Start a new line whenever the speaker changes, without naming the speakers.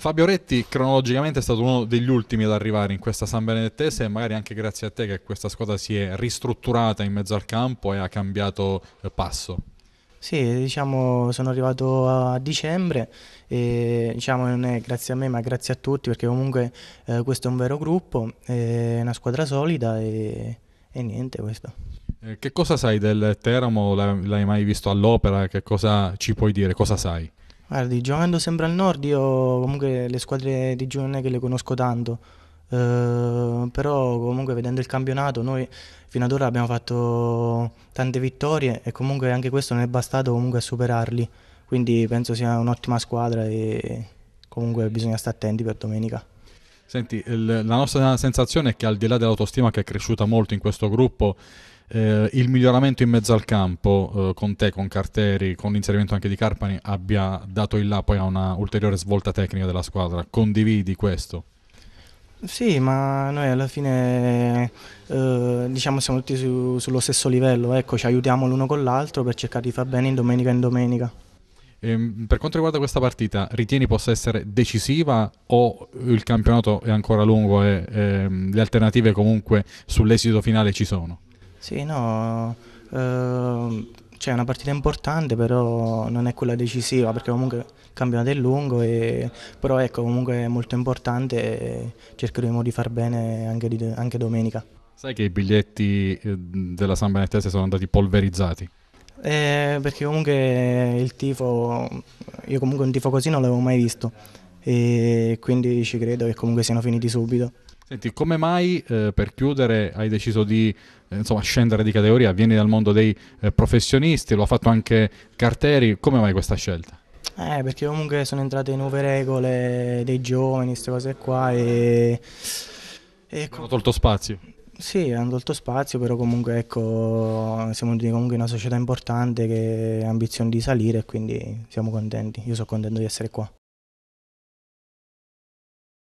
Fabio Retti cronologicamente è stato uno degli ultimi ad arrivare in questa San Benedettese e magari anche grazie a te che questa squadra si è ristrutturata in mezzo al campo e ha cambiato eh, passo.
Sì, diciamo sono arrivato a dicembre e diciamo non è grazie a me ma grazie a tutti perché comunque eh, questo è un vero gruppo, è una squadra solida e, e niente questo.
Eh, che cosa sai del Teramo? L'hai mai visto all'opera? Che cosa ci puoi dire? Cosa sai?
Guardi, giocando sempre al nord io comunque le squadre di giù che le conosco tanto, eh, però comunque vedendo il campionato noi fino ad ora abbiamo fatto tante vittorie e comunque anche questo non è bastato comunque a superarli, quindi penso sia un'ottima squadra e comunque bisogna stare attenti per domenica.
Senti, la nostra sensazione è che al di là dell'autostima che è cresciuta molto in questo gruppo, eh, il miglioramento in mezzo al campo eh, con te, con Carteri, con l'inserimento anche di Carpani abbia dato il là poi a una ulteriore svolta tecnica della squadra. Condividi questo?
Sì, ma noi alla fine eh, diciamo siamo tutti su, sullo stesso livello, ecco, ci aiutiamo l'uno con l'altro per cercare di far bene in domenica in domenica.
Ehm, per quanto riguarda questa partita, ritieni possa essere decisiva o il campionato è ancora lungo e ehm, le alternative comunque sull'esito finale ci sono?
Sì, no, ehm, cioè è una partita importante, però non è quella decisiva perché comunque il campionato è lungo, e, però ecco comunque è molto importante e cercheremo di far bene anche, di, anche domenica.
Sai che i biglietti eh, della San Benettese sono andati polverizzati?
Eh, perché comunque il tifo, io comunque un tifo così non l'avevo mai visto e quindi ci credo che comunque siano finiti subito.
Senti, come mai eh, per chiudere hai deciso di eh, insomma, scendere di categoria? Vieni dal mondo dei eh, professionisti, lo ha fatto anche Carteri, come mai questa scelta?
Eh, perché comunque sono entrate nuove regole dei giovani, queste cose qua e... e hanno tolto spazio? Sì, hanno tolto spazio, però comunque ecco, siamo comunque una società importante che ha ambizioni di salire e quindi siamo contenti, io sono contento di essere qua.